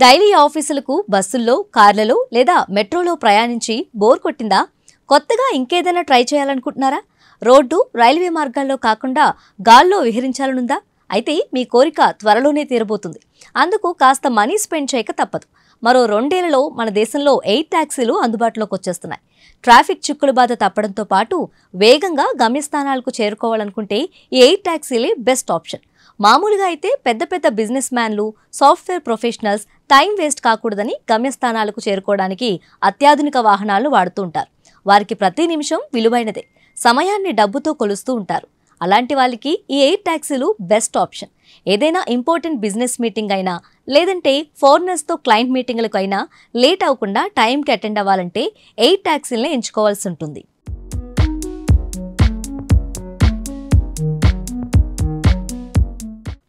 daily ఆఫీసులకు బస్సుల్లో కార్లలో లేదా మెట్రోలో ప్రయాణించి బోర్ కొట్టిందా కొత్తగా ఇంకేదైనా ట్రై చేయాలనుకుంటున్నారా రోడ్డు రైల్వే మార్గాల్లో కాకుండా గాల్లో విహరించాలనుందా అయితే మీ కోరిక త్వరలోనే తీరబోతుంది అందుకు కాస్త మనీ స్పెండ్ చేయక తప్పదు మరో రెండేళ్లలో మన దేశంలో ఎయిర్ ట్యాక్సీలు అందుబాటులోకి వచ్చేస్తున్నాయి ట్రాఫిక్ చిక్కుల బాధ తప్పడంతో పాటు వేగంగా గమ్యస్థానాలకు చేరుకోవాలనుకుంటే ఈ ఎయిర్ ట్యాక్సీలే బెస్ట్ ఆప్షన్ మామూలుగా అయితే పెద్ద పెద్ద బిజినెస్ మ్యాన్లు సాఫ్ట్వేర్ ప్రొఫెషనల్స్ టైం వేస్ట్ కాకూడదని గమ్యస్థానాలకు చేరుకోవడానికి అత్యాధునిక వాహనాలను వాడుతుంటారు వారికి ప్రతి నిమిషం విలువైనదే సమయాన్ని డబ్బుతో కొలుస్తూ ఉంటారు అలాంటి వాళ్ళకి ఈ ఎయిర్ ట్యాక్సీలు బెస్ట్ ఆప్షన్ ఏదైనా ఇంపార్టెంట్ బిజినెస్ మీటింగ్ అయినా లేదంటే ఫారినర్స్తో క్లయింట్ మీటింగ్లకు అయినా లేట్ అవ్వకుండా టైంకి అటెండ్ అవ్వాలంటే ఎయిర్ ట్యాక్సీలనే ఎంచుకోవాల్సి ఉంటుంది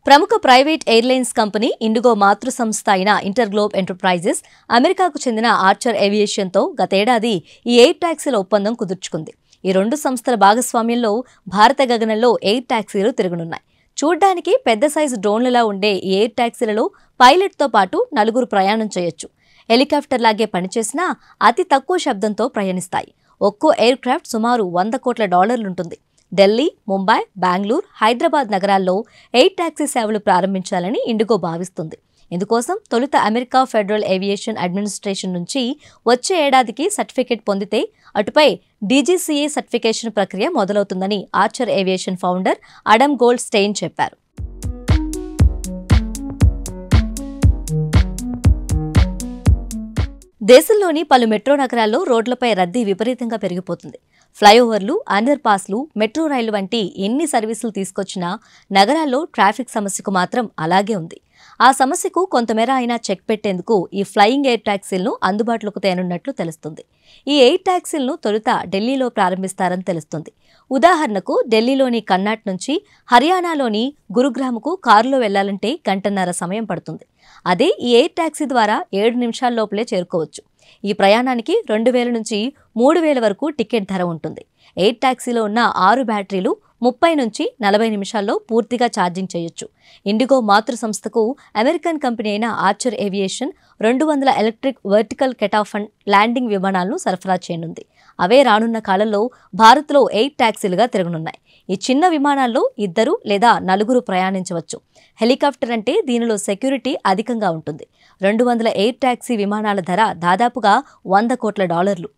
ప్రముఖ ప్రైవేట్ ఎయిర్లైన్స్ కంపెనీ ఇండిగో మాతృ సంస్థ అయిన ఇంటర్గ్లోబ్ ఎంటర్ప్రైజెస్ అమెరికాకు చెందిన ఆర్చర్ ఏవియేషన్తో గతేడాది ఈ ఎయిర్ ట్యాక్సీల ఒప్పందం కుదుర్చుకుంది ఈ రెండు సంస్థల భాగస్వామ్యంలో భారత గగనంలో ఎయిర్ ట్యాక్సీలు తిరగనున్నాయి చూడ్డానికి పెద్ద సైజు డ్రోన్లలా ఉండే ఈ ఎయిర్ ట్యాక్సీలలో పైలట్తో పాటు నలుగురు ప్రయాణం చేయొచ్చు హెలికాప్టర్ లాగే పనిచేసినా అతి తక్కువ శబ్దంతో ప్రయాణిస్తాయి ఒక్కో ఎయిర్ క్రాఫ్ట్ సుమారు వంద కోట్ల డాలర్లుంటుంది ఢిల్లీ ముంబై బెంగళూరు హైదరాబాద్ నగరాల్లో ఎయిర్ ట్యాక్సీ సేవలు ప్రారంభించాలని ఇండిగో భావిస్తుంది ఇందుకోసం తొలుత అమెరికా ఫెడరల్ ఏవియేషన్ అడ్మినిస్ట్రేషన్ నుంచి వచ్చే ఏడాదికి సర్టిఫికేట్ పొందితే అటుపై డీజీసీఏ సర్టిఫికేషన్ ప్రక్రియ మొదలవుతుందని Archer Aviation founder Adam Goldstein చెప్పారు దేశంలోని పలు మెట్రో నగరాల్లో రోడ్లపై రద్దీ విపరీతంగా పెరిగిపోతుంది ఫ్లైఓవర్లు అండర్ పాస్లు మెట్రో రైలు వంటి ఎన్ని సర్వీసులు తీసుకొచ్చినా నగరాల్లో ట్రాఫిక్ సమస్యకు మాత్రం అలాగే ఉంది ఆ సమస్యకు కొంతమేర అయినా చెక్ పెట్టేందుకు ఈ ఫ్లయింగ్ ఎయిర్ ట్యాక్సీలను అందుబాటులోకి తేనున్నట్లు తెలుస్తుంది ఈ ఎయిర్ ట్యాక్సీలను తొలుత ఢిల్లీలో ప్రారంభిస్తారని తెలుస్తుంది ఉదాహరణకు ఢిల్లీలోని కన్నాట్ నుంచి హర్యానాలోని గురుగ్రామ్కు కారులో వెళ్లాలంటే గంటన్నర సమయం పడుతుంది అదే ఈ ఎయిర్ ట్యాక్సీ ద్వారా ఏడు నిమిషాల్లోపలే చేరుకోవచ్చు ఈ ప్రయాణానికి రెండు వేల నుంచి మూడు వేల వరకు టికెట్ ధర ఉంటుంది ఎయిర్ ట్యాక్సీలో ఉన్న ఆరు బ్యాటరీలు ముప్పై నుంచి నలభై నిమిషాల్లో పూర్తిగా ఛార్జింగ్ చేయొచ్చు ఇండిగో మాతృ సంస్థకు అమెరికన్ కంపెనీ అయిన ఆర్చర్ ఏవియేషన్ రెండు వందల ఎలక్ట్రిక్ వర్టికల్ కెటాఫన్ ల్యాండింగ్ విమానాలను సరఫరా చేయనుంది అవే రానున్న కాలంలో భారత్లో ఎయిట్ ట్యాక్సీలుగా తిరగనున్నాయి ఈ చిన్న విమానాల్లో ఇద్దరు లేదా నలుగురు ప్రయాణించవచ్చు హెలికాప్టర్ అంటే దీనిలో సెక్యూరిటీ అధికంగా ఉంటుంది రెండు వందల ఎయిర్ ట్యాక్సీ విమానాల ధర దాదాపుగా వంద కోట్ల డాలర్లు